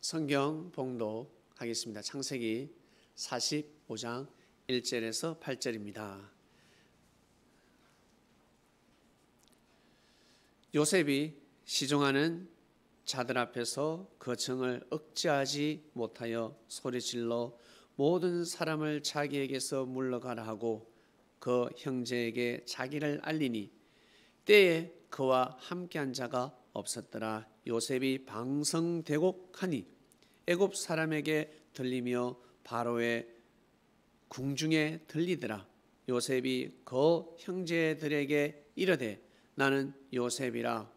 성경 봉독하겠습니다. 창세기 45장 1절에서 8절입니다. 요셉이 시종하는 자들 앞에서 거청을 그 억제하지 못하여 소리질러 모든 사람을 자기에게서 물러가라 하고 그 형제에게 자기를 알리니 때에 그와 함께한 자가 없었더라 요셉이 방성되고 하니 애굽 사람에게 들리며 바로의 궁중에 들리더라 요셉이 그 형제들에게 이르되 나는 요셉이라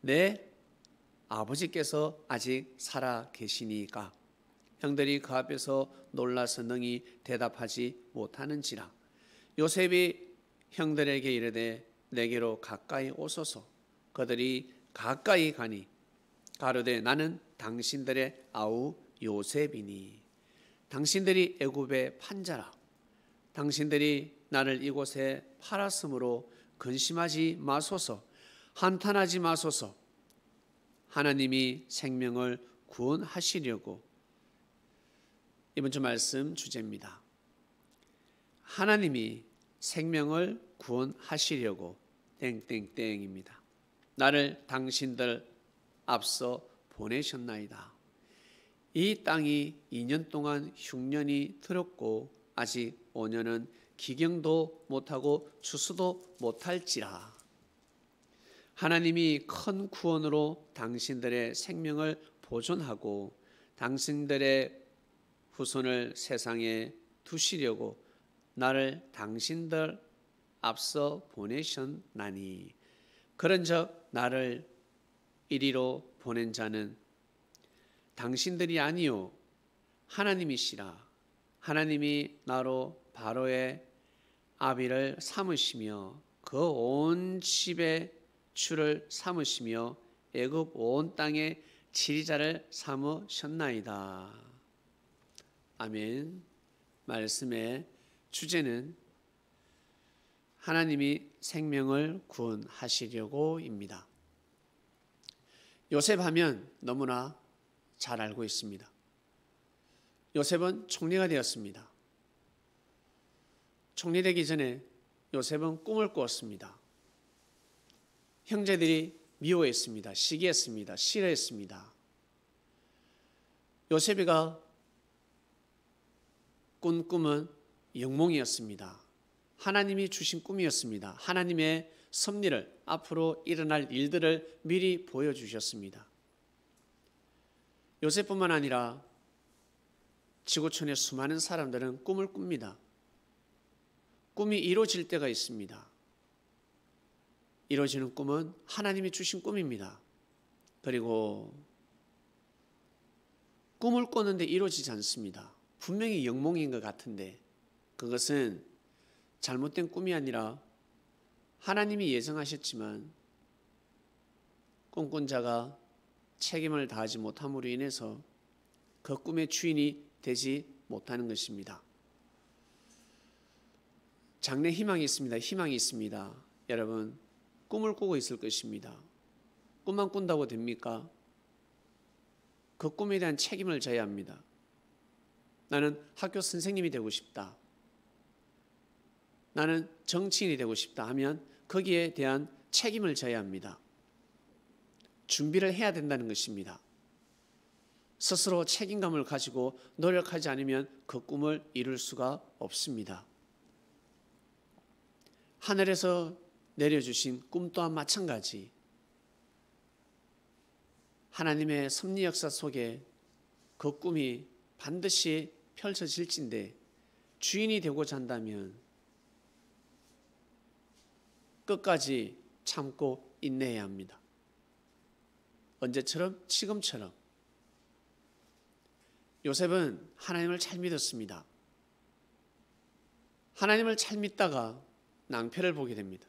내 아버지께서 아직 살아 계시니까 형들이 그 앞에서 놀라서 능히 대답하지 못하는지라 요셉이 형들에게 이르되 내게로 가까이 오소서 그들이 가까이 가니 가로되 나는 당신들의 아우 요셉이니 당신들이 애굽의 판자라 당신들이 나를 이곳에 팔았으므로 근심하지 마소서 한탄하지 마소서 하나님이 생명을 구원하시려고 이번 주 말씀 주제입니다. 하나님이 생명을 구원하시려고 땡땡땡입니다. 나를 당신들 앞서 보내셨나이다. 이 땅이 2년 동안 흉년이 들었고 아직 5년은 기경도 못하고 추수도 못할지라. 하나님이 큰 구원으로 당신들의 생명을 보존하고 당신들의 후손을 세상에 두시려고 나를 당신들 앞서 보내셨나니 그런즉 나를 이리로 보낸 자는 당신들이 아니요 하나님이시라 하나님이 나로 바로의 아비를 삼으시며 그 온 집의 주를 삼으시며 애굽 온 땅의 지리자를 삼으셨나이다. 아멘. 말씀의 주제는 하나님이 생명을 구원하시려고입니다. 요셉 하면 너무나 잘 알고 있습니다. 요셉은 총리가 되었습니다. 총리되기 전에 요셉은 꿈을 꾸었습니다. 형제들이 미워했습니다. 시기했습니다. 싫어했습니다. 요셉이가 꾼 꿈은 영몽이었습니다. 하나님이 주신 꿈이었습니다. 하나님의 섭리를 앞으로 일어날 일들을 미리 보여주셨습니다. 요새뿐만 아니라 지구촌의 수많은 사람들은 꿈을 꿉니다. 꿈이 이루어질 때가 있습니다. 이루어지는 꿈은 하나님이 주신 꿈입니다. 그리고 꿈을 꾸는데 이루어지지 않습니다. 분명히 영몽인 것 같은데 그것은 잘못된 꿈이 아니라 하나님이 예상하셨지만 꿈꾼 자가 책임을 다하지 못함으로 인해서 그 꿈의 주인이 되지 못하는 것입니다. 장래 희망이 있습니다. 희망이 있습니다. 여러분, 꿈을 꾸고 있을 것입니다. 꿈만 꾼다고 됩니까? 그 꿈에 대한 책임을 져야 합니다. 나는 학교 선생님이 되고 싶다. 나는 정치인이 되고 싶다 하면 거기에 대한 책임을 져야 합니다. 준비를 해야 된다는 것입니다. 스스로 책임감을 가지고 노력하지 않으면 그 꿈을 이룰 수가 없습니다. 하늘에서 내려주신 꿈 또한 마찬가지. 하나님의 섭리 역사 속에 그 꿈이 반드시 펼쳐질진데 주인이 되고자 한다면 끝까지 참고 인내해야 합니다. 언제처럼? 지금처럼. 요셉은 하나님을 잘 믿었습니다. 하나님을 잘 믿다가 낭패를 보게 됩니다.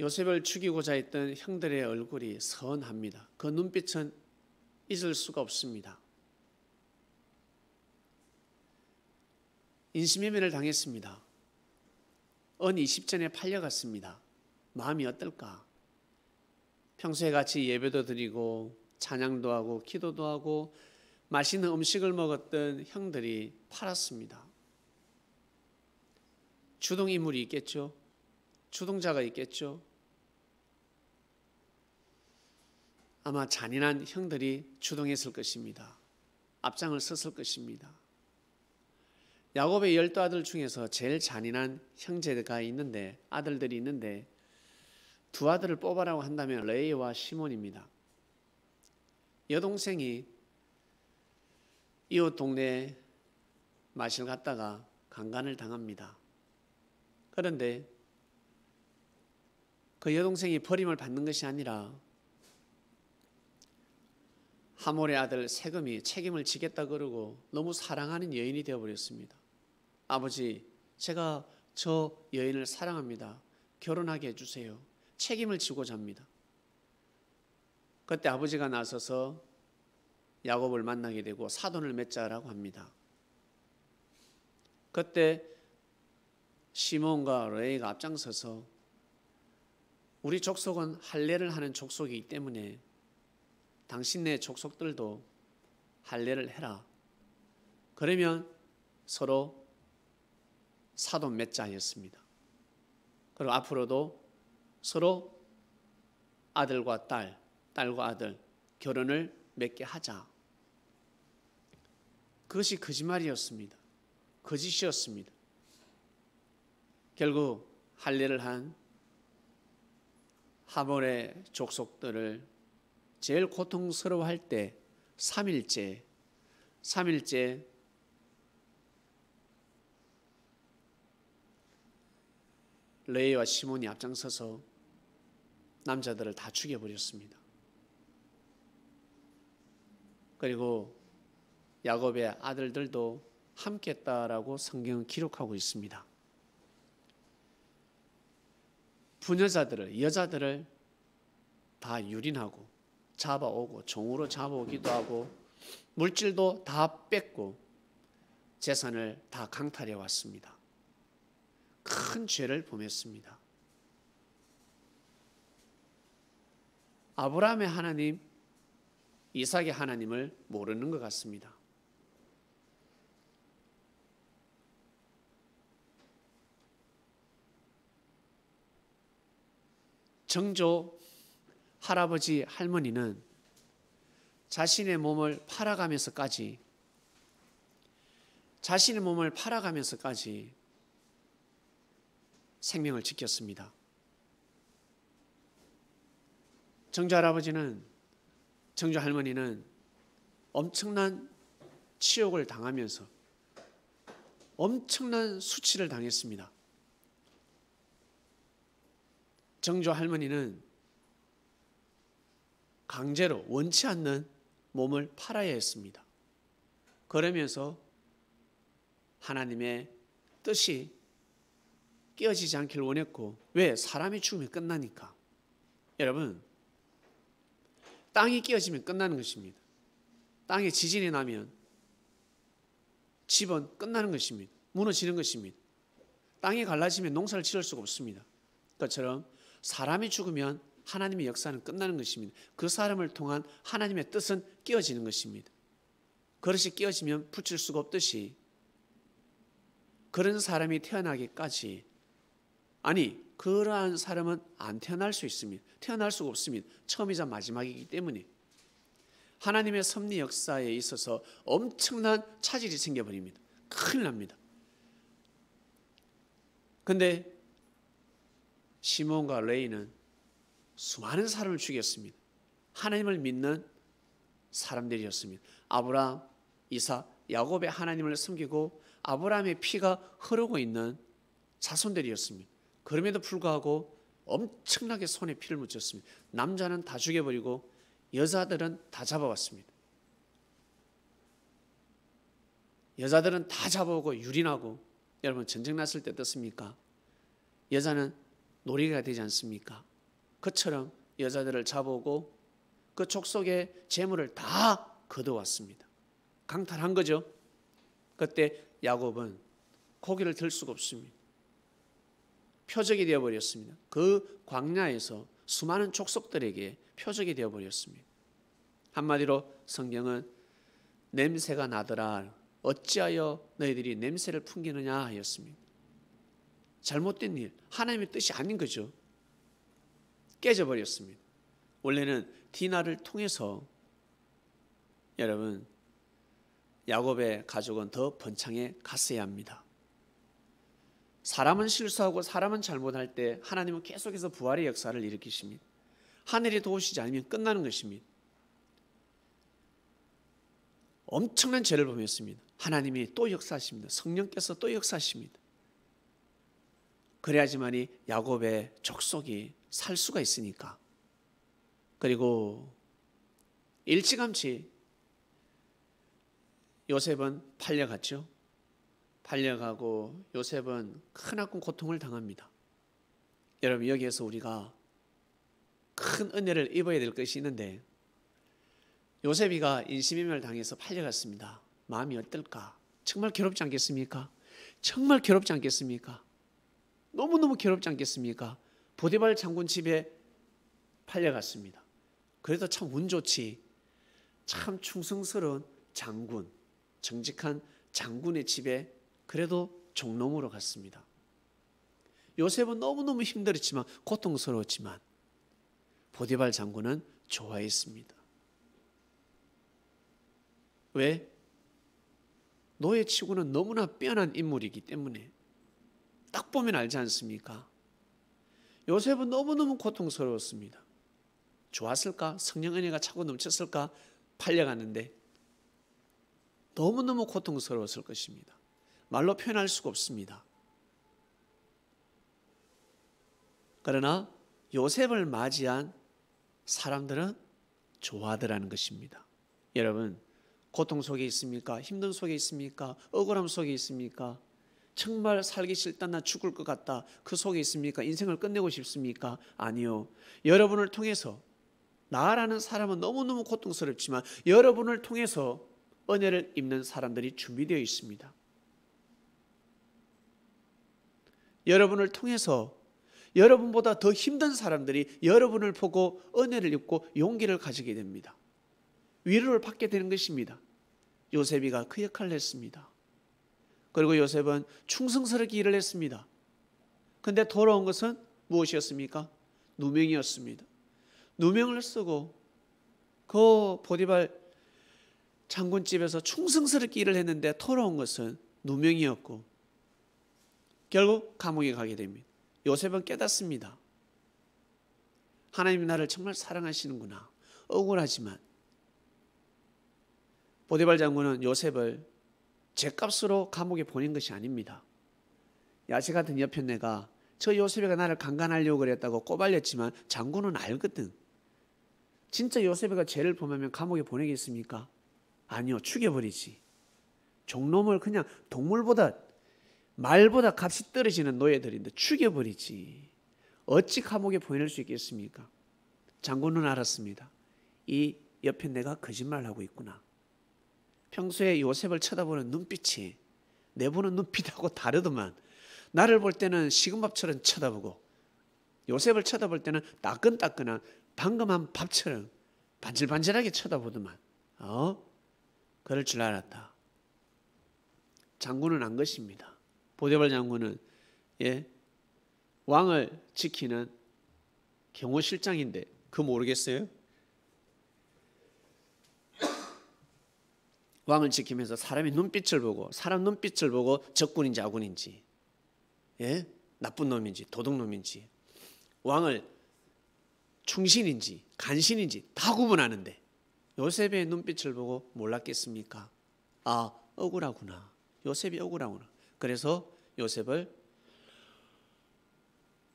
요셉을 죽이고자 했던 형들의 얼굴이 선합니다. 그 눈빛은 잊을 수가 없습니다. 인신매매를 당했습니다. 언 20전에 팔려갔습니다. 마음이 어떨까? 평소에 같이 예배도 드리고 찬양도 하고 기도도 하고 맛있는 음식을 먹었던 형들이 팔았습니다. 주동 인물이 있겠죠. 주동자가 있겠죠. 아마 잔인한 형들이 주동했을 것입니다. 앞장을 섰을 것입니다. 야곱의 열두 아들 중에서 제일 잔인한 형제가 있는데 아들들이 있는데 두 아들을 뽑아라고 한다면 레이와 시몬입니다. 여동생이 이웃 동네 마실 갔다가 강간을 당합니다. 그런데 그 여동생이 버림을 받는 것이 아니라 하몰의 아들 세금이 책임을 지겠다 그러고 너무 사랑하는 여인이 되어버렸습니다. 아버지, 제가 저 여인을 사랑합니다. 결혼하게 해주세요. 책임을 지고자 합니다. 그때 아버지가 나서서 야곱을 만나게 되고 사돈을 맺자라고 합니다. 그때 시몬과 레이가 앞장서서 우리 족속은 할례를 하는 족속이기 때문에 당신네 족속들도 할례를 해라. 그러면 서로 사돈 맺자였습니다. 그리고 앞으로도 서로 아들과 딸, 딸과 아들 결혼을 맺게 하자. 그것이 거짓말이었습니다. 거짓이었습니다. 결국 할례를 한 하몬의 족속들을 제일 고통스러워할 때 3일째 3일째 레이와 시몬이 앞장서서 남자들을 다 죽여버렸습니다. 그리고 야곱의 아들들도 함께 했다라고 성경은 기록하고 있습니다. 부녀자들을 여자들을 다 유린하고 잡아오고 종으로 잡아오기도 하고 물질도 다 뺏고 재산을 다 강탈해 왔습니다. 큰 죄를 범했습니다. 아브라함의 하나님, 이삭의 하나님을 모르는 것 같습니다. 정조 할아버지 할머니는 자신의 몸을 팔아가면서까지 자신의 몸을 팔아가면서까지 생명을 지켰습니다. 정조 할아버지는 정조 할머니는 엄청난 치욕을 당하면서 엄청난 수치를 당했습니다. 정조 할머니는 강제로 원치 않는 몸을 팔아야 했습니다. 그러면서 하나님의 뜻이 깨어지지 않기를 원했고 왜 사람이 죽으면 끝나니까 여러분 땅이 깨어지면 끝나는 것입니다 땅에 지진이 나면 집은 끝나는 것입니다 무너지는 것입니다 땅이 갈라지면 농사를 지을 수가 없습니다 그처럼 사람이 죽으면 하나님의 역사는 끝나는 것입니다 그 사람을 통한 하나님의 뜻은 깨어지는 것입니다 그릇이 깨어지면 붙일 수가 없듯이 그런 사람이 태어나기까지 아니 그러한 사람은 안 태어날 수 있습니다. 태어날 수가 없습니다. 처음이자 마지막이기 때문에 하나님의 섭리 역사에 있어서 엄청난 차질이 생겨버립니다. 큰일 납니다. 근데 시몬과 레이는 수많은 사람을 죽였습니다. 하나님을 믿는 사람들이었습니다. 아브라함, 이사, 야곱의 하나님을 섬기고 아브라함의 피가 흐르고 있는 자손들이었습니다. 그럼에도 불구하고 엄청나게 손에 피를 묻혔습니다. 남자는 다 죽여버리고 여자들은 다 잡아왔습니다. 여자들은 다 잡아오고 유린하고 여러분 전쟁 났을 때 어떻습니까? 여자는 놀이가 되지 않습니까? 그처럼 여자들을 잡아오고 그 족속의 재물을 다 거둬왔습니다. 강탈한 거죠. 그때 야곱은 고개를 들 수가 없습니다. 표적이 되어 버렸습니다. 그 광야에서 수많은 족속들에게 표적이 되어 버렸습니다. 한마디로 성경은 냄새가 나더라 어찌하여 너희들이 냄새를 풍기느냐 하였습니다. 잘못된 일, 하나님의 뜻이 아닌 거죠. 깨져 버렸습니다. 원래는 디나를 통해서 여러분 야곱의 가족은 더 번창해 갔어야 합니다. 사람은 실수하고 사람은 잘못할 때 하나님은 계속해서 부활의 역사를 일으키십니다. 하늘이 도우시지 않으면 끝나는 것입니다. 엄청난 죄를 범했습니다. 하나님이 또 역사하십니다. 성령께서 또 역사하십니다. 그래야지만이 야곱의 족속이 살 수가 있으니까. 그리고 일찌감치 요셉은 팔려갔죠. 팔려가고 요셉은 크나큰 고통을 당합니다. 여러분 여기에서 우리가 큰 은혜를 입어야 될 것이 있는데 요셉이가 인신매매 당해서 팔려갔습니다. 마음이 어떨까? 정말 괴롭지 않겠습니까? 정말 괴롭지 않겠습니까? 너무너무 괴롭지 않겠습니까? 보디발 장군 집에 팔려갔습니다. 그래도 참 운 좋지. 참 충성스러운 장군, 정직한 장군의 집에 그래도 종로으로 갔습니다. 요셉은 너무너무 힘들었지만 고통스러웠지만 보디발 장군은 좋아했습니다. 왜? 노예치고는 너무나 빼난 인물이기 때문에 딱 보면 알지 않습니까? 요셉은 너무너무 고통스러웠습니다. 좋았을까? 성령 은혜가 차고 넘쳤을까? 팔려갔는데 너무너무 고통스러웠을 것입니다. 말로 표현할 수가 없습니다. 그러나 요셉을 맞이한 사람들은 좋아하더라는 것입니다. 여러분, 고통 속에 있습니까? 힘든 속에 있습니까? 억울함 속에 있습니까? 정말 살기 싫다 나 죽을 것 같다 그 속에 있습니까? 인생을 끝내고 싶습니까? 아니요. 여러분을 통해서 나라는 사람은 너무너무 고통스럽지만 여러분을 통해서 은혜를 입는 사람들이 준비되어 있습니다. 여러분을 통해서 여러분보다 더 힘든 사람들이 여러분을 보고 은혜를 입고 용기를 가지게 됩니다. 위로를 받게 되는 것입니다. 요셉이가 그 역할을 했습니다. 그리고 요셉은 충성스럽게 일을 했습니다. 근데 돌아온 것은 무엇이었습니까? 누명이었습니다. 누명을 쓰고 그 보디발 장군집에서 충성스럽게 일을 했는데 돌아온 것은 누명이었고 결국 감옥에 가게 됩니다. 요셉은 깨닫습니다. 하나님 나를 정말 사랑하시는구나. 억울하지만 보디발 장군은 요셉을 죗값으로 감옥에 보낸 것이 아닙니다. 야채 같은 여편네가 저 요셉이가 나를 강간하려고 그랬다고 꼬발렸지만 장군은 알거든. 진짜 요셉이가 죄를 범하면 감옥에 보내겠습니까? 아니요, 죽여버리지. 종놈을 그냥 동물보다 말보다 값이 떨어지는 노예들인데 죽여버리지. 어찌 감옥에 보낼 수 있겠습니까? 장군은 알았습니다. 이 옆에 내가 거짓말하고 있구나. 평소에 요셉을 쳐다보는 눈빛이 내보는 눈빛하고 다르더만 나를 볼 때는 식은밥처럼 쳐다보고 요셉을 쳐다볼 때는 따끈따끈한 방금 한 밥처럼 반질반질하게 쳐다보더만 어? 그럴 줄 알았다. 장군은 안 것입니다. 보디발 장군은 예, 왕을 지키는 경호실장인데 그 모르겠어요? 왕을 지키면서 사람의 눈빛을 보고 사람 눈빛을 보고 적군인지 아군인지 예? 나쁜 놈인지 도둑놈인지 왕을 충신인지 간신인지 다 구분하는데 요셉의 눈빛을 보고 몰랐겠습니까? 아 억울하구나 요셉이 억울하구나 그래서 요셉을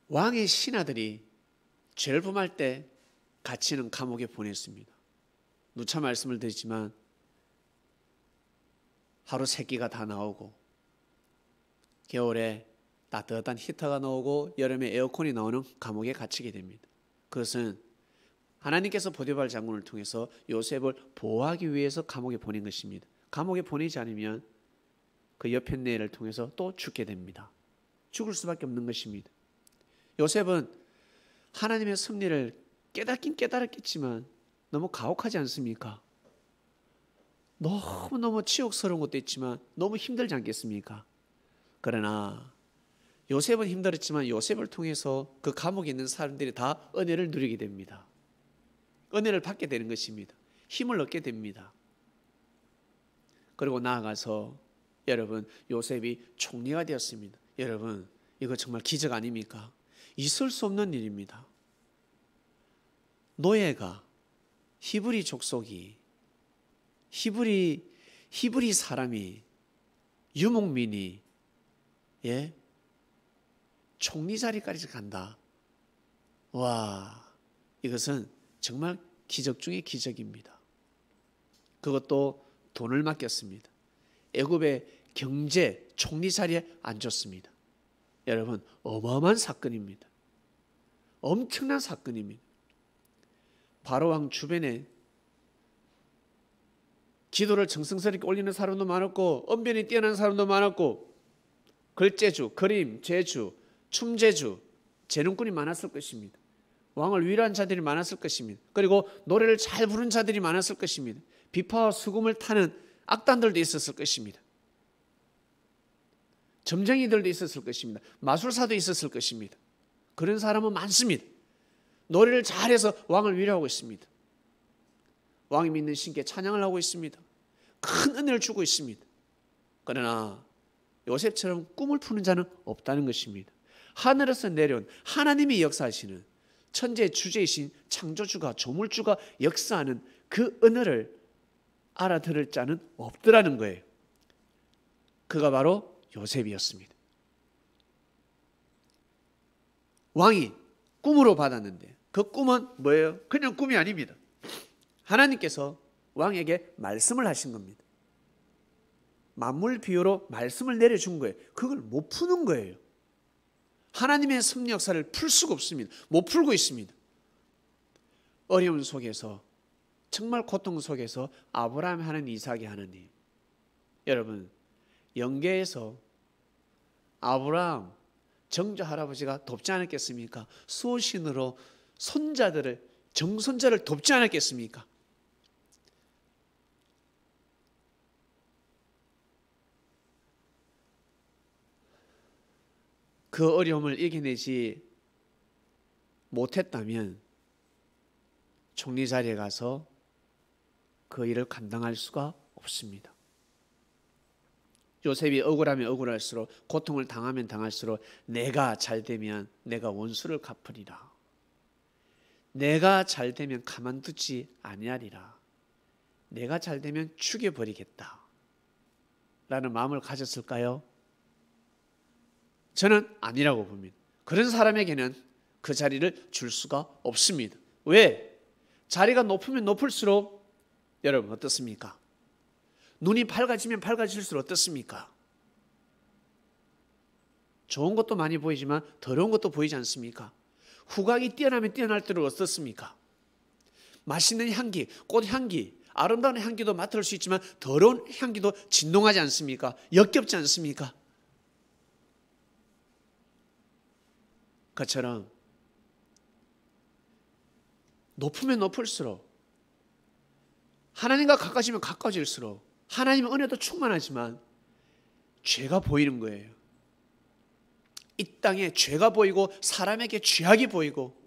왕의 신하들이 죄를 범할 때 갇히는 감옥에 보냈습니다. 누차 말씀을 드리지만 하루 새끼가 다 나오고 겨울에 따뜻한 히터가 나오고 여름에 에어컨이 나오는 감옥에 갇히게 됩니다. 그것은 하나님께서 보디발 장군을 통해서 요셉을 보호하기 위해서 감옥에 보낸 것입니다. 감옥에 보내지 않으면 그 옆에 내를 통해서 또 죽게 됩니다. 죽을 수밖에 없는 것입니다. 요셉은 하나님의 섭리를 깨닫긴 깨달았겠지만 너무 가혹하지 않습니까? 너무너무 치욕스러운 것도 있지만 너무 힘들지 않겠습니까? 그러나 요셉은 힘들었지만 요셉을 통해서 그 감옥에 있는 사람들이 다 은혜를 누리게 됩니다. 은혜를 받게 되는 것입니다. 힘을 얻게 됩니다. 그리고 나아가서 여러분 요셉이 총리가 되었습니다. 여러분 이거 정말 기적 아닙니까? 있을 수 없는 일입니다. 노예가 히브리 족속이 히브리 히브리 사람이 유목민이 예 총리 자리까지 간다. 와 이것은 정말 기적 중의 기적입니다. 그것도 돈을 맡겼습니다. 애굽의 경제 총리 자리에 앉았습니다. 여러분 어마어마한 사건입니다. 엄청난 사건입니다. 바로 왕 주변에 기도를 정성스럽게 올리는 사람도 많았고 언변이 뛰어난 사람도 많았고 글재주, 그림, 재주, 춤재주, 재능꾼이 많았을 것입니다. 왕을 위로한 자들이 많았을 것입니다. 그리고 노래를 잘 부른 자들이 많았을 것입니다. 비파와 수금을 타는 악단들도 있었을 것입니다. 점쟁이들도 있었을 것입니다. 마술사도 있었을 것입니다. 그런 사람은 많습니다. 노래를 잘해서 왕을 위로하고 있습니다. 왕이 믿는 신께 찬양을 하고 있습니다. 큰 은혜를 주고 있습니다. 그러나 요셉처럼 꿈을 푸는 자는 없다는 것입니다. 하늘에서 내려온 하나님이 역사하시는 천재 주제이신 창조주가 조물주가 역사하는 그 은혜를 알아들을 자는 없더라는 거예요. 그가 바로 요셉이었습니다. 왕이 꿈으로 받았는데 그 꿈은 뭐예요? 그냥 꿈이 아닙니다. 하나님께서 왕에게 말씀을 하신 겁니다. 만물 비유로 말씀을 내려준 거예요. 그걸 못 푸는 거예요. 하나님의 섭리 사를풀 수가 없습니다. 못 풀고 있습니다. 어려움 속에서 정말 고통 속에서 아브라함 하는 이삭이 하나님. 여러분 영계에서 아브라함 정조 할아버지가 돕지 않았겠습니까? 수호신으로 손자들을 정손자를 돕지 않았겠습니까? 그 어려움을 이겨내지 못했다면 총리 자리에 가서 그 일을 감당할 수가 없습니다. 요셉이 억울하면 억울할수록 고통을 당하면 당할수록 내가 잘 되면 내가 원수를 갚으리라. 내가 잘 되면 가만두지 아니하리라. 내가 잘 되면 죽여 버리겠다. 라는 마음을 가졌을까요? 저는 아니라고 봅니다. 그런 사람에게는 그 자리를 줄 수가 없습니다. 왜? 자리가 높으면 높을수록 여러분 어떻습니까? 눈이 밝아지면 밝아질수록 어떻습니까? 좋은 것도 많이 보이지만 더러운 것도 보이지 않습니까? 후각이 뛰어나면 뛰어날수록 어떻습니까? 맛있는 향기, 꽃 향기, 아름다운 향기도 맡을 수 있지만 더러운 향기도 진동하지 않습니까? 역겹지 않습니까? 그처럼 높으면 높을수록 하나님과 가까지면 가까워질수록 하나님의 은혜도 충만하지만 죄가 보이는 거예요. 이 땅에 죄가 보이고 사람에게 죄악이 보이고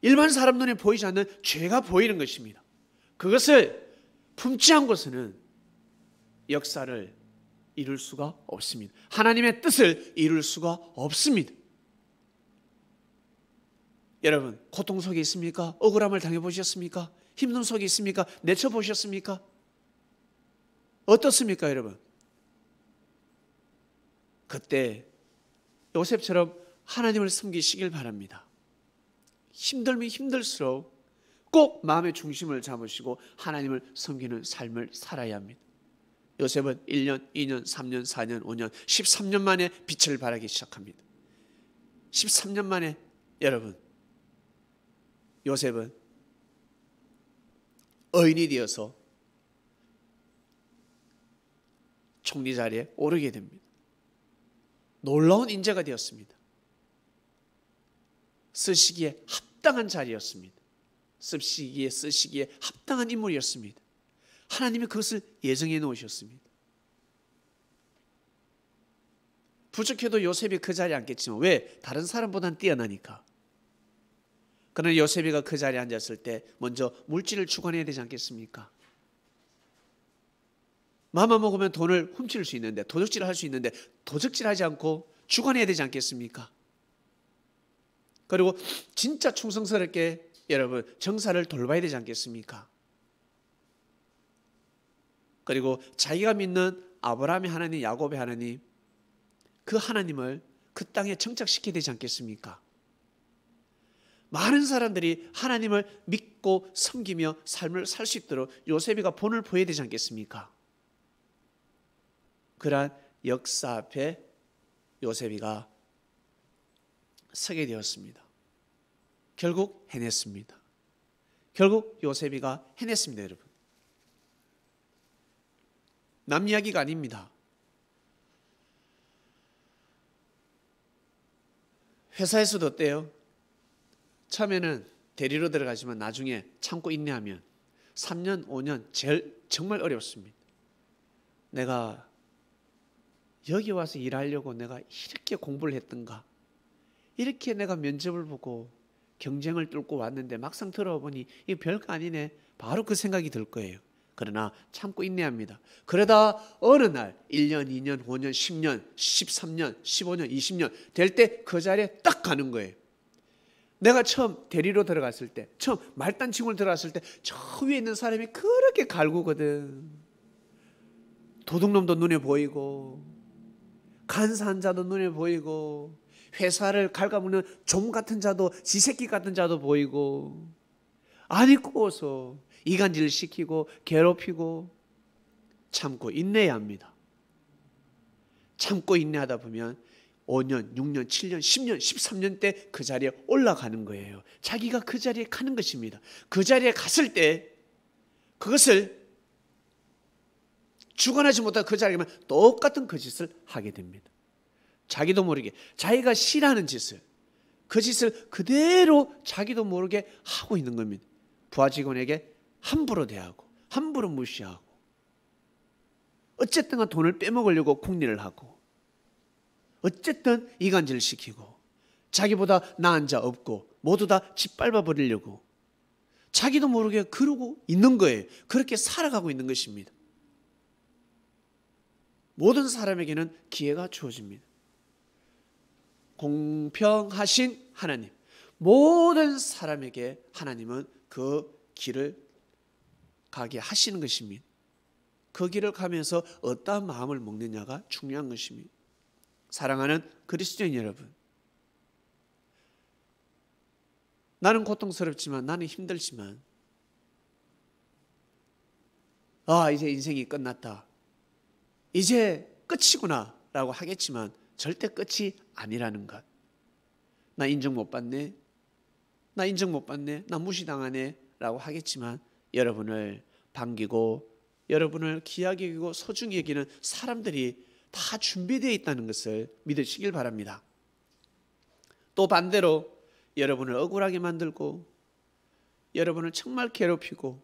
일반 사람 눈에 보이지 않는 죄가 보이는 것입니다. 그것을 품지 않고서는 역사를 이룰 수가 없습니다. 하나님의 뜻을 이룰 수가 없습니다. 여러분, 고통 속에 있습니까? 억울함을 당해보셨습니까? 힘든 속에 있습니까? 내쳐보셨습니까? 어떻습니까, 여러분? 그때 요셉처럼 하나님을 섬기시길 바랍니다. 힘들면 힘들수록 꼭 마음의 중심을 잡으시고 하나님을 섬기는 삶을 살아야 합니다. 요셉은 1년, 2년, 3년, 4년, 5년, 13년 만에 빛을 발하기 시작합니다. 13년 만에 여러분 요셉은 어인이 되어서 총리 자리에 오르게 됩니다. 놀라운 인재가 되었습니다. 쓰시기에 합당한 자리였습니다. 씁시기에 쓰시기에 합당한 인물이었습니다. 하나님이 그것을 예정해 놓으셨습니다. 부족해도 요셉이 그 자리에 앉겠지만 왜? 다른 사람보단 뛰어나니까. 그러나 요셉이가 그 자리에 앉았을 때 먼저 물질을 주관해야 되지 않겠습니까? 마음만 먹으면 돈을 훔칠 수 있는데 도적질을할 수 있는데 도적질하지 않고 주관해야 되지 않겠습니까? 그리고 진짜 충성스럽게 여러분 정사를 돌봐야 되지 않겠습니까? 그리고 자기가 믿는 아브라함의 하나님, 야곱의 하나님 그 하나님을 그 땅에 정착시켜야 되지 않겠습니까? 많은 사람들이 하나님을 믿고 섬기며 삶을 살 수 있도록 요셉이가 본을 보여야 되지 않겠습니까? 그러한 역사 앞에 요셉이가 서게 되었습니다. 결국 해냈습니다. 결국 요셉이가 해냈습니다, 여러분. 남 이야기가 아닙니다. 회사에서도 어때요? 처음에는 대리로 들어가지만 나중에 참고 인내하면 3년, 5년 제일 정말 어렵습니다. 내가 여기 와서 일하려고 내가 이렇게 공부를 했던가. 이렇게 내가 면접을 보고 경쟁을 뚫고 왔는데 막상 들어보니 이 별거 아니네. 바로 그 생각이 들 거예요. 그러나 참고 인내합니다. 그러다 어느 날 1년, 2년, 5년, 10년, 13년, 15년, 20년 될 때 그 자리에 딱 가는 거예요. 내가 처음 대리로 들어갔을 때, 처음 말단칭으로 들어갔을 때 저 위에 있는 사람이 그렇게 갈구거든. 도둑놈도 눈에 보이고 간사한 자도 눈에 보이고 회사를 갉아먹는 좀 같은 자도 지새끼 같은 자도 보이고 아니 꼬서 이간질 시키고 괴롭히고 참고 인내해야 합니다. 참고 인내하다 보면 5년, 6년, 7년, 10년, 13년 때 그 자리에 올라가는 거예요. 자기가 그 자리에 가는 것입니다. 그 자리에 갔을 때 그것을 주관하지 못한 그 자리에만 똑같은 거짓을 그 하게 됩니다. 자기도 모르게 자기가 싫어하는 짓을 그 짓을 그대로 자기도 모르게 하고 있는 겁니다. 부하 직원에게 함부로 대하고 함부로 무시하고 어쨌든 돈을 빼먹으려고 궁리를 하고 어쨌든 이간질 시키고 자기보다 나은 자 없고 모두 다 짓밟아 버리려고 자기도 모르게 그러고 있는 거예요. 그렇게 살아가고 있는 것입니다. 모든 사람에게는 기회가 주어집니다. 공평하신 하나님. 모든 사람에게 하나님은 그 길을 가게 하시는 것입니다. 그 길을 가면서 어떠 마음을 먹느냐가 중요한 것입니다. 사랑하는 그리스도인 여러분. 나는 고통스럽지만 나는 힘들지만 아, 이제 인생이 끝났다. 이제 끝이구나 라고 하겠지만 절대 끝이 아니라는 것. 나 인정 못 받네. 나 인정 못 받네. 나 무시당하네. 라고 하겠지만 여러분을 반기고 여러분을 귀하게 여기고 소중히 여기는 사람들이 다 준비되어 있다는 것을 믿으시길 바랍니다. 또 반대로 여러분을 억울하게 만들고 여러분을 정말 괴롭히고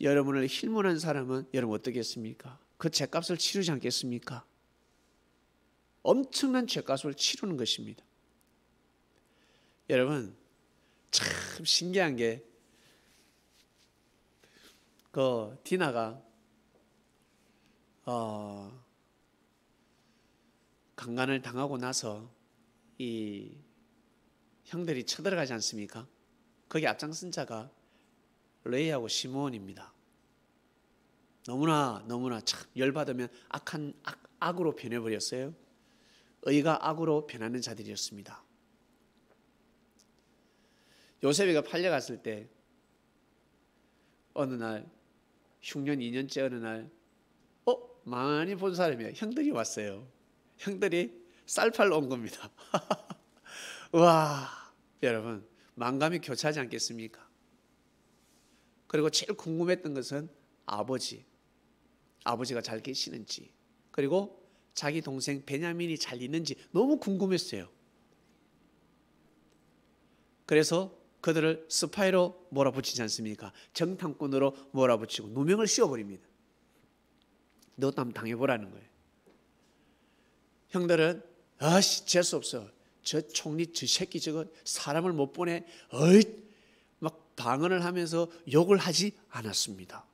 여러분을 힐문한 사람은 여러분 어떻겠습니까? 그 죄값을 치르지 않겠습니까? 엄청난 죄값을 치르는 것입니다. 여러분 참 신기한 게그 디나가 어 강간을 당하고 나서 이 형들이 쳐들어가지 않습니까? 거기 앞장선 자가 레이하고 시므입니다 너무나 너무나 참 열받으면 악한 악, 악으로 변해버렸어요. 의가 악으로 변하는 자들이었습니다. 요셉이가 팔려갔을 때 어느 날 흉년 2년째 어느 날 어? 많이 본 사람이야. 형들이 왔어요. 형들이 쌀팔로 온 겁니다. 와 여러분 만감이 교차하지 않겠습니까? 그리고 제일 궁금했던 것은 아버지 아버지가 잘 계시는지 그리고 자기 동생 베냐민이 잘 있는지 너무 궁금했어요. 그래서 그들을 스파이로 몰아붙이지 않습니까? 정탐꾼으로 몰아붙이고 누명을 씌워버립니다. 너도 한번 당해보라는 거예요. 형들은 아씨 재수 없어. 저 총리 저 새끼 저거 사람을 못 보내. 어이 막 방언을 하면서 욕을 하지 않았습니다.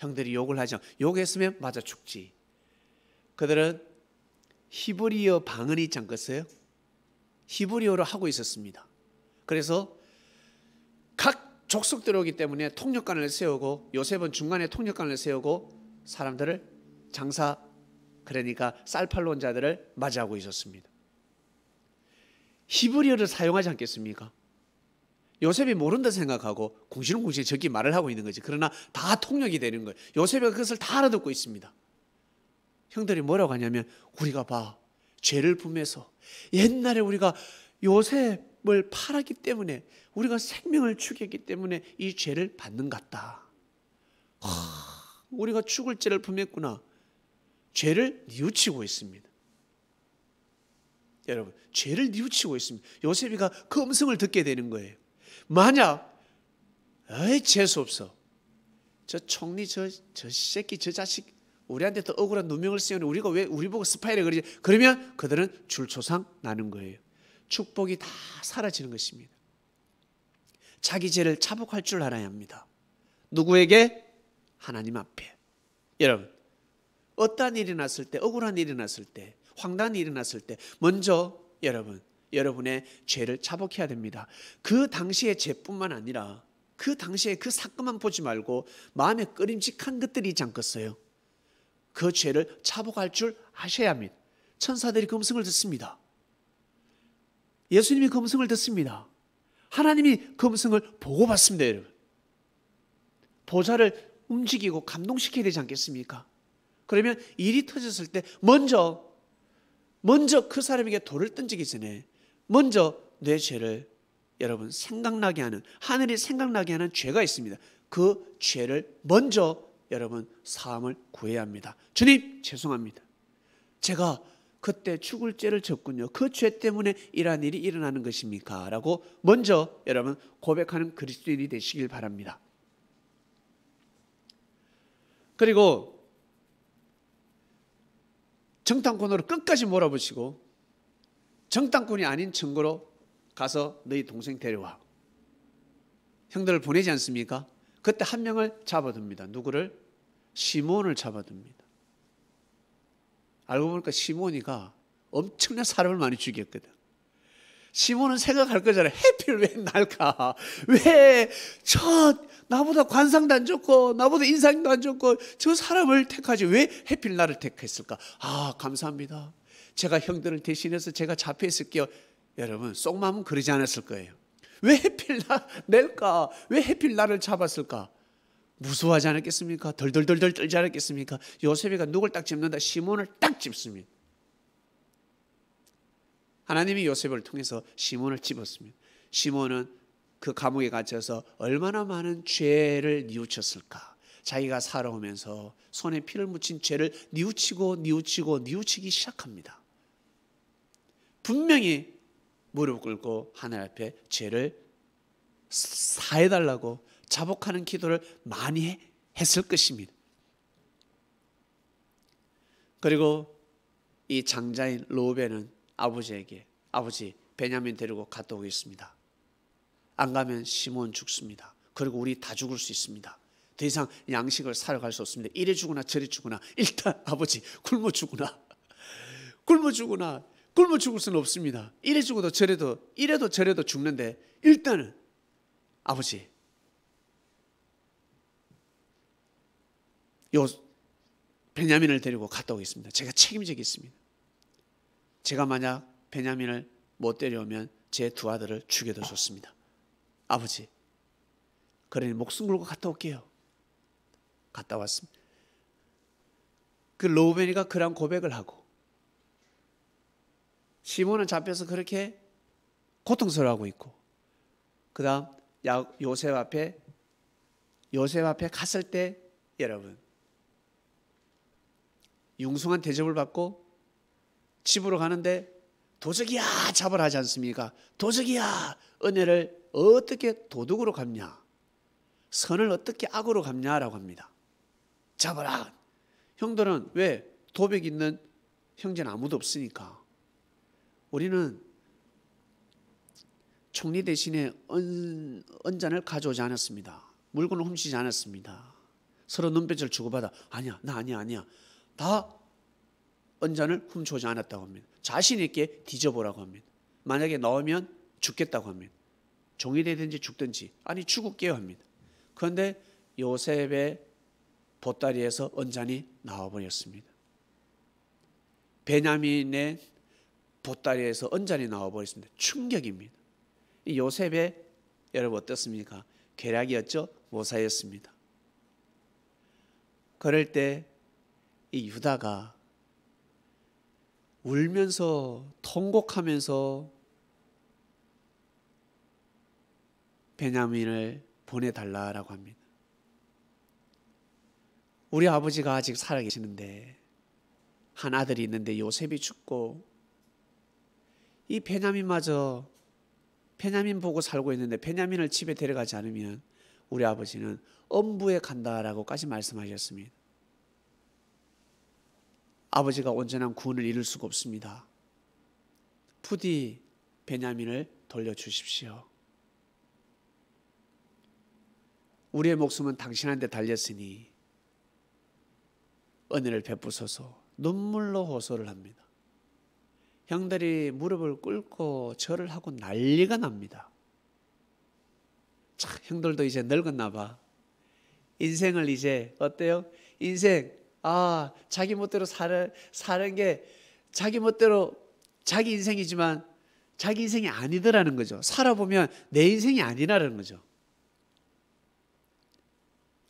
형들이 욕을 하죠. 욕했으면 맞아 죽지. 그들은 히브리어 방언이 있지 않겠어요? 히브리어로 하고 있었습니다. 그래서 각 족속들이기 때문에 통역관을 세우고 요셉은 중간에 통역관을 세우고 사람들을 장사 그러니까 쌀팔론자들을 맞이하고 있었습니다. 히브리어를 사용하지 않겠습니까? 요셉이 모른다 생각하고 궁시렁궁시렁 저기 말을 하고 있는 거지. 그러나 다 통역이 되는 거예요. 요셉이 그것을 다 알아듣고 있습니다. 형들이 뭐라고 하냐면 우리가 봐. 죄를 품해서 옛날에 우리가 요셉을 팔았기 때문에 우리가 생명을 죽였기 때문에 이 죄를 받는 것 같다. 하, 우리가 죽을 죄를 품했구나. 죄를 뉘우치고 있습니다. 여러분, 죄를 뉘우치고 있습니다. 요셉이가 그 음성을 듣게 되는 거예요. 만약 에이 재수 없어. 저 총리 저 저 새끼 저 자식 우리한테 더 억울한 누명을 쓰우니 우리가 왜 우리 보고 스파이라 그러지? 그러면 그들은 줄초상 나는 거예요. 축복이 다 사라지는 것입니다. 자기 죄를 자복할 줄 알아야 합니다. 누구에게? 하나님 앞에. 여러분, 어떤 일이 났을 때, 억울한 일이 났을 때, 황당한 일이 났을 때, 먼저 여러분, 여러분의 죄를 자복해야 됩니다. 그 당시의 죄뿐만 아니라 그당시의그 사건만 보지 말고 마음에 끓임직한 것들이 있지 않겠어요? 그 죄를 자복할 줄 아셔야 합니다. 천사들이 금성을 그 듣습니다. 예수님이 금성을 그 듣습니다. 하나님이 금성을 그 보고 봤습니다, 여러분. 보좌를 움직이고 감동시켜야 되지 않겠습니까? 그러면 일이 터졌을 때 먼저 먼저 그 사람에게 돌을 던지기 전에 먼저 내 죄를 여러분 생각나게 하는 하늘이 생각나게 하는 죄가 있습니다. 그 죄를 먼저 여러분 사함을 구해야 합니다. 주님 죄송합니다. 제가 그때 죽을 죄를 졌군요. 그 죄 때문에 이러한 일이 일어나는 것입니까? 라고 먼저 여러분 고백하는 그리스도인이 되시길 바랍니다. 그리고 정탐권으로 끝까지 몰아보시고 정당꾼이 아닌 증거로 가서 너희 동생 데려와. 형들을 보내지 않습니까? 그때 한 명을 잡아둡니다. 누구를? 시몬을 잡아둡니다. 알고 보니까 시몬이가 엄청난 사람을 많이 죽였거든. 시몬은 생각할 거잖아 해필 왜 날까? 왜 저 나보다 관상도 안 좋고 나보다 인상도 안 좋고 저 사람을 택하지 왜 해필 나를 택했을까? 아 감사합니다. 제가 형들을 대신해서 제가 잡혀 있을게요. 여러분, 속마음은 그러지 않았을 거예요. 왜 해필 나 낼까? 왜 해필 나를 잡았을까? 무서워하지 않았겠습니까? 덜덜덜덜 떨지 않았겠습니까? 요셉이가 누굴 딱 집는다? 시몬을 딱 집습니다. 하나님이 요셉을 통해서 시몬을 집었습니다. 시몬은 그 감옥에 갇혀서 얼마나 많은 죄를 뉘우쳤을까? 자기가 살아오면서 손에 피를 묻힌 죄를 뉘우치고 뉘우치고 뉘우치기 시작합니다. 분명히 무릎 꿇고 하나님 앞에 죄를 사해달라고 자복하는 기도를 많이 했을 것입니다. 그리고 이 장자인 로벤은 아버지에게 아버지 베냐민 데리고 갔다 오겠습니다. 안 가면 시몬 죽습니다. 그리고 우리 다 죽을 수 있습니다. 더 이상 양식을 사러 갈 수 없습니다. 이래 죽으나 저래 죽으나 일단 아버지 굶어 죽으나 굶어 죽으나 굶어 죽을 수는 없습니다. 이래 죽어도 저래도 이래도 저래도 죽는데 일단은 아버지 요 베냐민을 데리고 갔다 오겠습니다. 제가 책임지겠습니다. 제가 만약 베냐민을 못 데려오면 제 두 아들을 죽여도 좋습니다. 아버지 그러니 목숨 걸고 갔다 올게요. 갔다 왔습니다. 그 로우벤이가 그런 고백을 하고 시몬은 잡혀서 그렇게 고통스러워하고 있고 그다음 요셉 앞에 요셉 앞에 갔을 때 여러분 융숭한 대접을 받고 집으로 가는데 도적이야 잡을 하지 않습니까? 도적이야 은혜를 어떻게 도둑으로 갚냐? 선을 어떻게 악으로 갚냐라고 합니다. 잡아라. 형들은 왜 도벽 있는 형제는 아무도 없으니까 우리는 총리 대신에 은, 은잔을 가져오지 않았습니다. 물건을 훔치지 않았습니다. 서로 눈빛을 주고받아 아니야 나 아니야 아니야 다 은잔을 훔쳐오지 않았다고 합니다. 자신 있게 뒤져보라고 합니다. 만약에 넣으면 죽겠다고 합니다. 종이 되든지 죽든지 아니 죽을게요 합니다. 그런데 요셉의 보따리에서 은잔이 나와버렸습니다. 베냐민의 보따리에서 언잔이 나와버렸습니다. 충격입니다. 요셉의 여러분 어떻습니까? 계략이었죠? 모사였습니다. 그럴 때 이 유다가 울면서 통곡하면서 베냐민을 보내달라라고 합니다. 우리 아버지가 아직 살아계시는데 한 아들이 있는데 요셉이 죽고 이 베냐민마저 베냐민 보고 살고 있는데 베냐민을 집에 데려가지 않으면 우리 아버지는 엄부에 간다라고까지 말씀하셨습니다. 아버지가 온전한 구원을 이룰 수가 없습니다. 부디 베냐민을 돌려주십시오. 우리의 목숨은 당신한테 달렸으니 은혜를 베푸소서 눈물로 호소를 합니다. 형들이 무릎을 꿇고 절을 하고 난리가 납니다. 참, 형들도 이제 늙었나 봐. 인생을 이제, 어때요? 인생, 아, 자기 멋대로 사는, 사는 게 자기 멋대로 자기 인생이지만 자기 인생이 아니더라는 거죠. 살아보면 내 인생이 아니라는 거죠.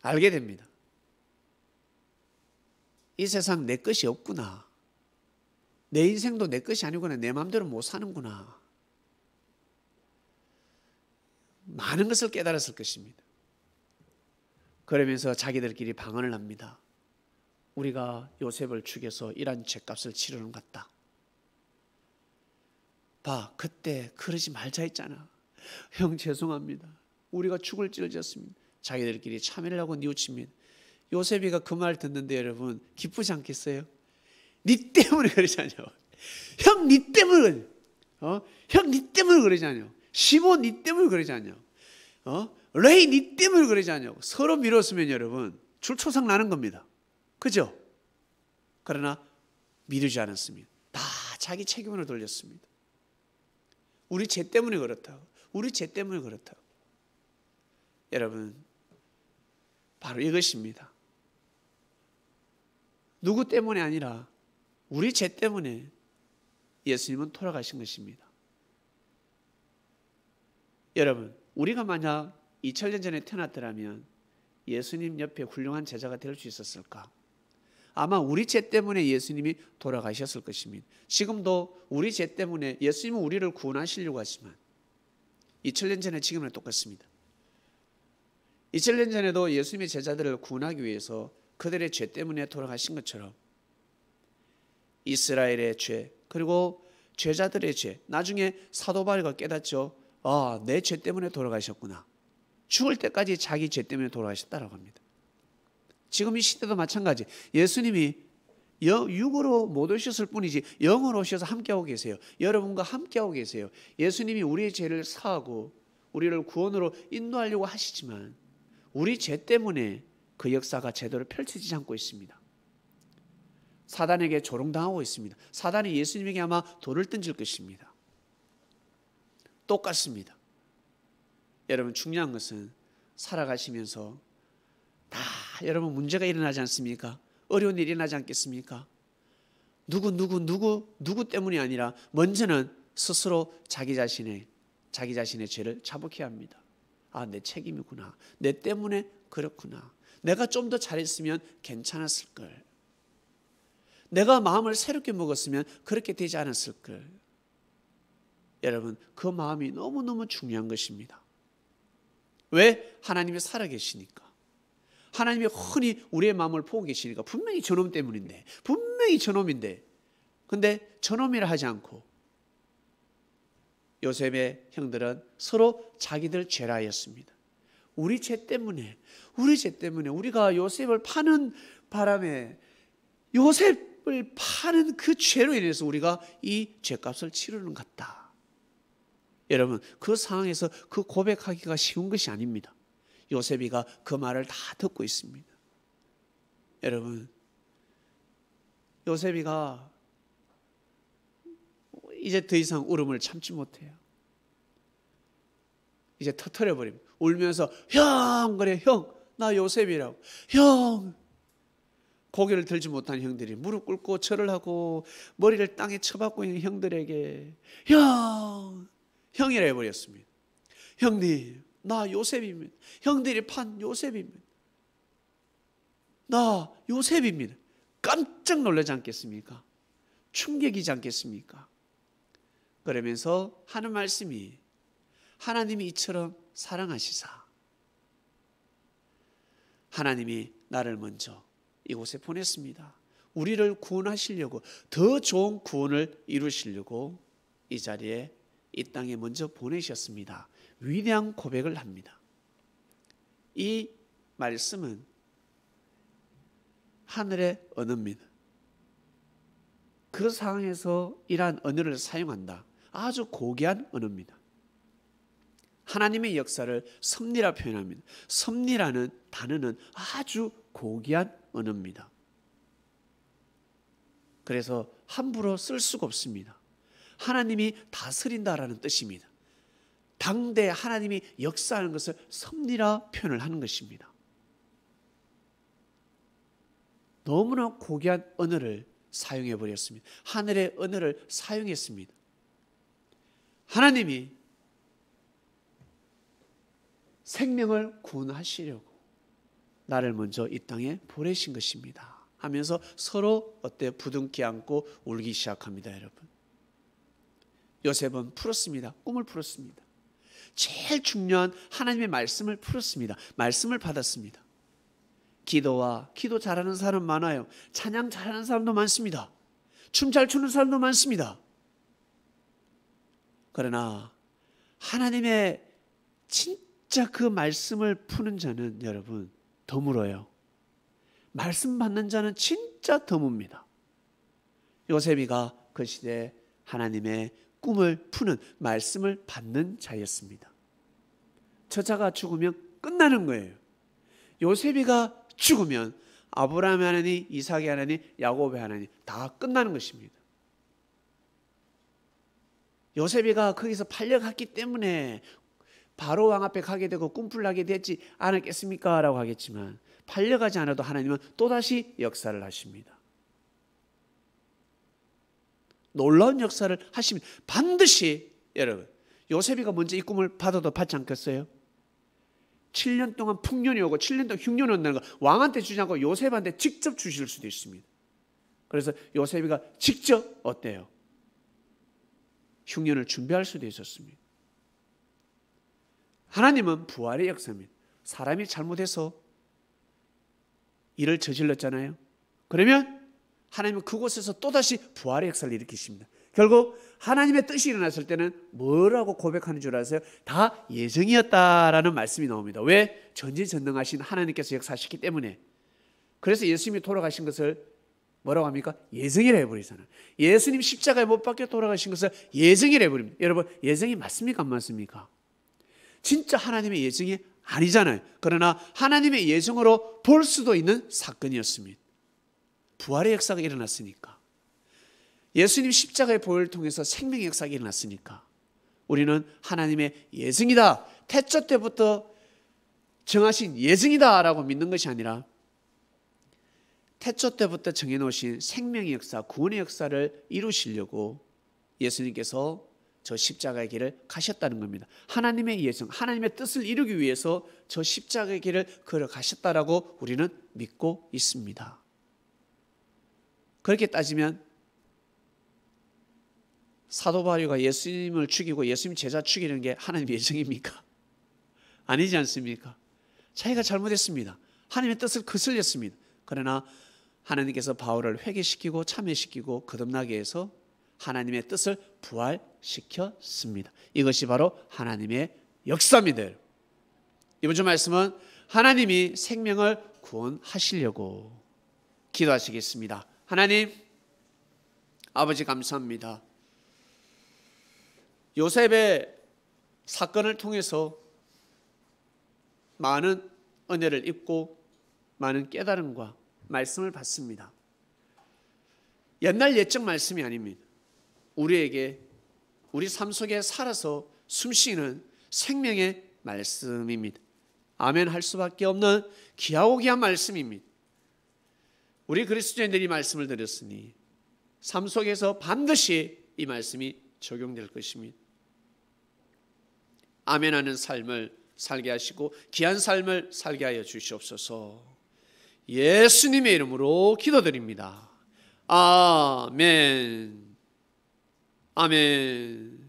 알게 됩니다. 이 세상 내 것이 없구나. 내 인생도 내 것이 아니구나. 내 마음대로 못 사는구나. 많은 것을 깨달았을 것입니다. 그러면서 자기들끼리 방언을 합니다. 우리가 요셉을 죽여서 이한 죄값을 치르는 것 같다. 봐, 그때 그러지 말자 했잖아. 형 죄송합니다. 우리가 죽을 찔졌습니다. 자기들끼리 참여를 하고 뉘우치면 요셉이가 그 말 듣는데 여러분 기쁘지 않겠어요? 네 때문에 그러잖아요. 형, 네 때문에. 어? 형, 네 때문에 그러잖아요. 시모, 네 때문에 그러잖아요. 어? 레이, 네 때문에 그러잖아요. 서로 밀었으면 여러분, 출초상 나는 겁니다. 그죠? 그러나 믿으지 않았습니다. 다 자기 책임으로 돌렸습니다. 우리 죄 때문에 그렇다고. 우리 죄 때문에 그렇다고. 여러분, 바로 이것입니다. 누구 때문이 아니라 우리 죄 때문에 예수님은 돌아가신 것입니다. 여러분, 우리가 만약 2000년 전에 태어났더라면 예수님 옆에 훌륭한 제자가 될 수 있었을까? 아마 우리 죄 때문에 예수님이 돌아가셨을 것입니다. 지금도 우리 죄 때문에 예수님은 우리를 구원하시려고 하지만 2000년 전에 지금은 똑같습니다. 2000년 전에도 예수님의 제자들을 구원하기 위해서 그들의 죄 때문에 돌아가신 것처럼 이스라엘의 죄 그리고 죄자들의 죄 나중에 사도 바울이가 깨닫죠. 아, 내 죄 때문에 돌아가셨구나. 죽을 때까지 자기 죄 때문에 돌아가셨다라고 합니다. 지금 이 시대도 마찬가지. 예수님이 육으로 못 오셨을 뿐이지 영으로 오셔서 함께하고 계세요. 여러분과 함께하고 계세요. 예수님이 우리의 죄를 사하고 우리를 구원으로 인도하려고 하시지만 우리 죄 때문에 그 역사가 제대로 펼쳐지지 않고 있습니다. 사단에게 조롱당하고 있습니다. 사단이 예수님에게 아마 돌을 던질 것입니다. 똑같습니다. 여러분 중요한 것은 살아가시면서 다 여러분 문제가 일어나지 않습니까? 어려운 일이 일어나지 않겠습니까? 누구 누구 누구 누구 때문이 아니라 먼저는 스스로 자기 자신의 자기 자신의 죄를 자복해야 합니다. 아, 내 책임이구나. 내 때문에 그렇구나. 내가 좀 더 잘했으면 괜찮았을 걸. 내가 마음을 새롭게 먹었으면 그렇게 되지 않았을 걸. 여러분, 그 마음이 너무너무 중요한 것입니다. 왜? 하나님이 살아계시니까. 하나님이 흔히 우리의 마음을 보고 계시니까. 분명히 저놈 때문인데. 분명히 저놈인데. 근데 저놈이라 하지 않고 요셉의 형들은 서로 자기들 죄라 하였습니다. 우리 죄 때문에, 우리 죄 때문에 우리가 요셉을 파는 바람에 요셉 을 파는 그 죄로 인해서 우리가 이 죄값을 치르는 같다. 여러분 그 상황에서 그 고백하기가 쉬운 것이 아닙니다. 요셉이가 그 말을 다 듣고 있습니다. 여러분 요셉이가 이제 더 이상 울음을 참지 못해요. 이제 터트려 버립니다. 울면서 형 그래 형 나 요셉이라고 형 고개를 들지 못한 형들이 무릎 꿇고 절을 하고 머리를 땅에 쳐박고 있는 형들에게 형 형이라 해버렸습니다. 형님 나 요셉입니다. 형들이 판 요셉입니다. 나 요셉입니다. 깜짝 놀라지 않겠습니까? 충격이지 않겠습니까? 그러면서 하는 말씀이 하나님이 이처럼 사랑하시사 하나님이 나를 먼저 이곳에 보냈습니다. 우리를 구원하시려고 더 좋은 구원을 이루시려고 이 자리에 이 땅에 먼저 보내셨습니다. 위대한 고백을 합니다. 이 말씀은 하늘의 언어입니다. 그 상황에서 이러한 언어를 사용한다. 아주 고귀한 언어입니다. 하나님의 역사를 섭리라 표현합니다. 섭리라는 단어는 아주 고귀한 은혜입니다. 그래서 함부로 쓸 수가 없습니다. 하나님이 다스린다라는 뜻입니다. 당대 하나님이 역사하는 것을 섭리라 표현을 하는 것입니다. 너무나 고귀한 언어를 사용해 버렸습니다. 하늘의 언어를 사용했습니다. 하나님이 생명을 구원하시려고 나를 먼저 이 땅에 보내신 것입니다. 하면서 서로 어때 부둥켜 안고 울기 시작합니다, 여러분. 요셉은 풀었습니다. 꿈을 풀었습니다. 제일 중요한 하나님의 말씀을 풀었습니다. 말씀을 받았습니다. 기도와 기도 잘하는 사람 많아요. 찬양 잘하는 사람도 많습니다. 춤 잘 추는 사람도 많습니다. 그러나 하나님의 진짜 그 말씀을 푸는 자는 여러분 드물어요. 말씀 받는 자는 진짜 드뭅니다. 요셉이가 그 시대 하나님의 꿈을 푸는 말씀을 받는 자였습니다. 처자가 죽으면 끝나는 거예요. 요셉이가 죽으면 아브라함의 하나님, 이삭의 하나님, 야곱의 하나님 다 끝나는 것입니다. 요셉이가 거기서 팔려갔기 때문에 바로 왕 앞에 가게 되고 꿈풀나게 되지 않았겠습니까? 라고 하겠지만 팔려가지 않아도 하나님은 또다시 역사를 하십니다. 놀라운 역사를 하시면 반드시 여러분 요셉이가 먼저 이 꿈을 받아도 받지 않겠어요? 7년 동안 풍년이 오고 7년 동안 흉년이 온다는 거 왕한테 주지 않고 요셉한테 직접 주실 수도 있습니다. 그래서 요셉이가 직접 어때요? 흉년을 준비할 수도 있었습니다. 하나님은 부활의 역사입니다. 사람이 잘못해서 일을 저질렀잖아요. 그러면 하나님은 그곳에서 또다시 부활의 역사를 일으키십니다. 결국 하나님의 뜻이 일어났을 때는 뭐라고 고백하는 줄 아세요? 다 예정이었다라는 말씀이 나옵니다. 왜? 전지전능하신 하나님께서 역사하셨기 때문에. 그래서 예수님이 돌아가신 것을 뭐라고 합니까? 예정이라 해버리잖아요. 예수님 십자가에 못 박혀 돌아가신 것을 예정이라 해버립니다. 여러분, 예정이 맞습니까? 안 맞습니까? 진짜 하나님의 예정이 아니잖아요. 그러나 하나님의 예정으로 볼 수도 있는 사건이었습니다. 부활의 역사가 일어났으니까. 예수님 십자가의 보혈을 통해서 생명의 역사가 일어났으니까. 우리는 하나님의 예정이다. 태초 때부터 정하신 예정이다라고 믿는 것이 아니라 태초 때부터 정해놓으신 생명의 역사, 구원의 역사를 이루시려고 예수님께서 저 십자가의 길을 가셨다는 겁니다. 하나님의 예성, 하나님의 뜻을 이루기 위해서 저 십자가의 길을 걸어가셨다라고 우리는 믿고 있습니다. 그렇게 따지면 사도 바울가 예수님을 죽이고 예수님 제자 죽이는 게 하나님의 예정입니까? 아니지 않습니까? 자기가 잘못했습니다. 하나님의 뜻을 거슬렸습니다. 그러나 하나님께서 바울을 회개시키고 참회시키고 거듭나게 해서 하나님의 뜻을 부활시켰습니다. 이것이 바로 하나님의 역사입니다. 이번 주 말씀은 하나님이 생명을 구원하시려고 기도하시겠습니다. 하나님 아버지 감사합니다. 요셉의 사건을 통해서 많은 은혜를 입고 많은 깨달음과 말씀을 받습니다. 옛날 예적 말씀이 아닙니다. 우리에게 우리 삶 속에 살아서 숨쉬는 생명의 말씀입니다. 아멘 할 수밖에 없는 귀하고 귀한 말씀입니다. 우리 그리스도인들이 말씀을 드렸으니 삶 속에서 반드시 이 말씀이 적용될 것입니다. 아멘하는 삶을 살게 하시고 귀한 삶을 살게 하여 주시옵소서. 예수님의 이름으로 기도드립니다. 아멘. 아멘.